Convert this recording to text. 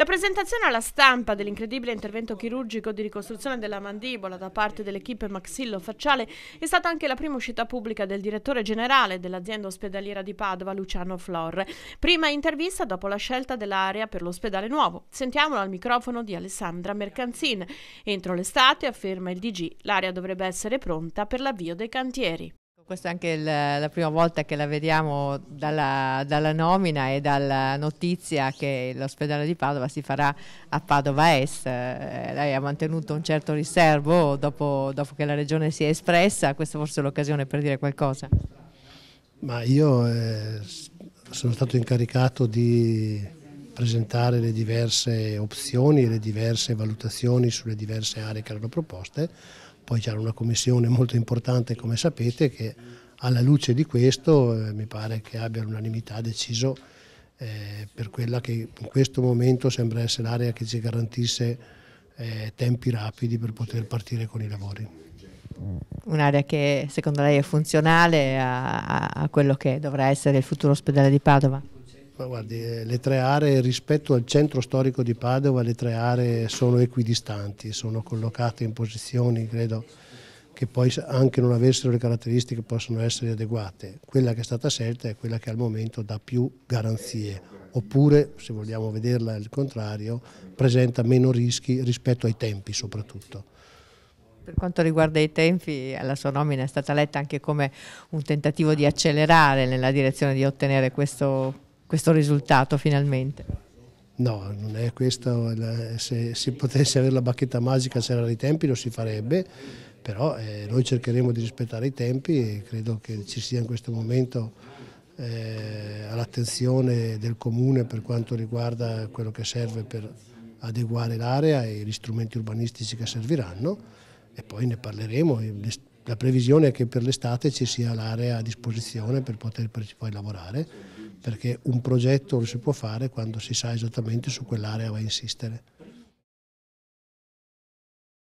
La presentazione alla stampa dell'incredibile intervento chirurgico di ricostruzione della mandibola da parte dell'equipe Maxillo Facciale è stata anche la prima uscita pubblica del direttore generale dell'azienda ospedaliera di Padova, Luciano Flor. Prima intervista dopo la scelta dell'area per l'ospedale nuovo. Sentiamolo al microfono di Alessandra Mercanzin. Entro l'estate, afferma il DG, l'area dovrebbe essere pronta per l'avvio dei cantieri. Questa è anche il, la prima volta che la vediamo dalla, dalla, nomina e dalla notizia che l'ospedale di Padova si farà a Padova Est. Eh, lei ha mantenuto un certo riservo dopo, dopo che la regione si è espressa, questa forse è l'occasione per dire qualcosa. Ma io eh, sono stato incaricato di presentare le diverse opzioni e le diverse valutazioni sulle diverse aree che erano proposte poi c'era una commissione molto importante, come sapete, che alla luce di questo eh, mi pare che abbia all'unanimità deciso eh, per quella che in questo momento sembra essere l'area che ci garantisse eh, tempi rapidi per poter partire con i lavori. Un'area che secondo lei è funzionale a, a quello che dovrà essere il futuro ospedale di Padova? guardi, eh, le tre aree rispetto al centro storico di Padova, le tre aree sono equidistanti, sono collocate in posizioni, credo, che poi anche non avessero le caratteristiche possono essere adeguate. Quella che è stata scelta è quella che al momento dà più garanzie, oppure, se vogliamo vederla al contrario, presenta meno rischi rispetto ai tempi soprattutto. Per quanto riguarda i tempi, la sua nomina è stata letta anche come un tentativo di accelerare nella direzione di ottenere questo questo risultato finalmente? No, non è questo, se si potesse avere la bacchetta magica se erano i tempi lo si farebbe, però eh, noi cercheremo di rispettare i tempi e credo che ci sia in questo momento eh, all'attenzione del Comune per quanto riguarda quello che serve per adeguare l'area e gli strumenti urbanistici che serviranno e poi ne parleremo. La previsione è che per l'estate ci sia l'area a disposizione per poter poi lavorare perché un progetto lo si può fare quando si sa esattamente su quell'area va a insistere.